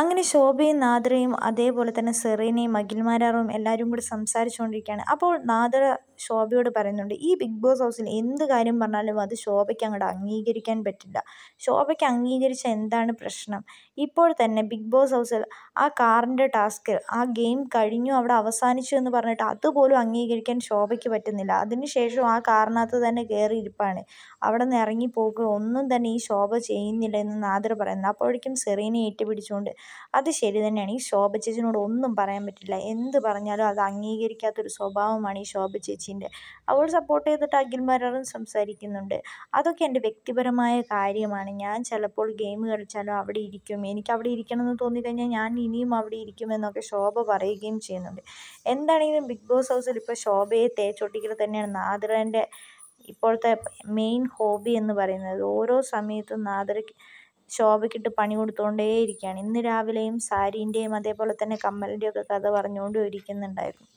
അങ്ങനെ ശോഭയും നാദ്രയും അതേപോലെ തന്നെ സെറീനയും അഖിൽമാരാറും എല്ലാവരും കൂടി സംസാരിച്ചുകൊണ്ടിരിക്കുകയാണ് അപ്പോൾ നാദ്ര ശോഭയോട് പറയുന്നുണ്ട് ഈ ബിഗ് ബോസ് ഹൗസിൽ എന്ത് കാര്യം പറഞ്ഞാലും അത് ശോഭയ്ക്ക് അങ്ങോട്ട് അംഗീകരിക്കാൻ പറ്റില്ല ശോഭയ്ക്ക് അംഗീകരിച്ച എന്താണ് പ്രശ്നം ഇപ്പോൾ തന്നെ ബിഗ് ബോസ് ഹൗസിൽ ആ കാറിൻ്റെ ടാസ്ക് ആ ഗെയിം കഴിഞ്ഞു അവിടെ അവസാനിച്ചു എന്ന് പറഞ്ഞിട്ട് അതുപോലും അംഗീകരിക്കാൻ ശോഭയ്ക്ക് പറ്റുന്നില്ല അതിനുശേഷം ആ കാറിനകത്ത് തന്നെ ഇരിപ്പാണ് അവിടെ നിന്ന് ഇറങ്ങി പോകുക ഒന്നും തന്നെ ഈ ശോഭ ചെയ്യുന്നില്ല എന്ന് നാദ്ര പറയുന്നു അപ്പോഴേക്കും സെറീനെ ഏറ്റുപിടിച്ചുകൊണ്ട് അത് ശരി തന്നെയാണ് ഈ ശോഭ ചേച്ചിനോട് ഒന്നും പറയാൻ പറ്റില്ല എന്ത് പറഞ്ഞാലും അത് അംഗീകരിക്കാത്തൊരു സ്വഭാവമാണ് ഈ ശോഭ ചേച്ചീൻ്റെ അവൾ സപ്പോർട്ട് ചെയ്തിട്ട് അഖിൽമാരും സംസാരിക്കുന്നുണ്ട് അതൊക്കെ എൻ്റെ വ്യക്തിപരമായ കാര്യമാണ് ഞാൻ ചിലപ്പോൾ ഗെയിം കളിച്ചാലും അവിടെ ഇരിക്കും എനിക്ക് അവിടെ ഇരിക്കണമെന്ന് തോന്നിക്കഴിഞ്ഞാൽ ഞാൻ ഇനിയും അവിടെ ഇരിക്കുമെന്നൊക്കെ ശോഭ പറയുകയും ചെയ്യുന്നുണ്ട് എന്താണെങ്കിലും ബിഗ് ബോസ് ഹൗസിൽ ഇപ്പോൾ ശോഭയെ തേച്ചൊട്ടിക്കൽ തന്നെയാണ് നാദിറേൻ്റെ ഇപ്പോഴത്തെ മെയിൻ ഹോബി എന്ന് പറയുന്നത് ഓരോ സമയത്തും നാദിറയ്ക്ക് ശോഭയ്ക്കിട്ട് പണി കൊടുത്തുകൊണ്ടേയിരിക്കുകയാണ് ഇന്ന് രാവിലെയും സാരീൻ്റെയും അതേപോലെ തന്നെ കമ്മലിൻ്റെയും ഒക്കെ കഥ പറഞ്ഞുകൊണ്ടും ഇരിക്കുന്നുണ്ടായിരുന്നു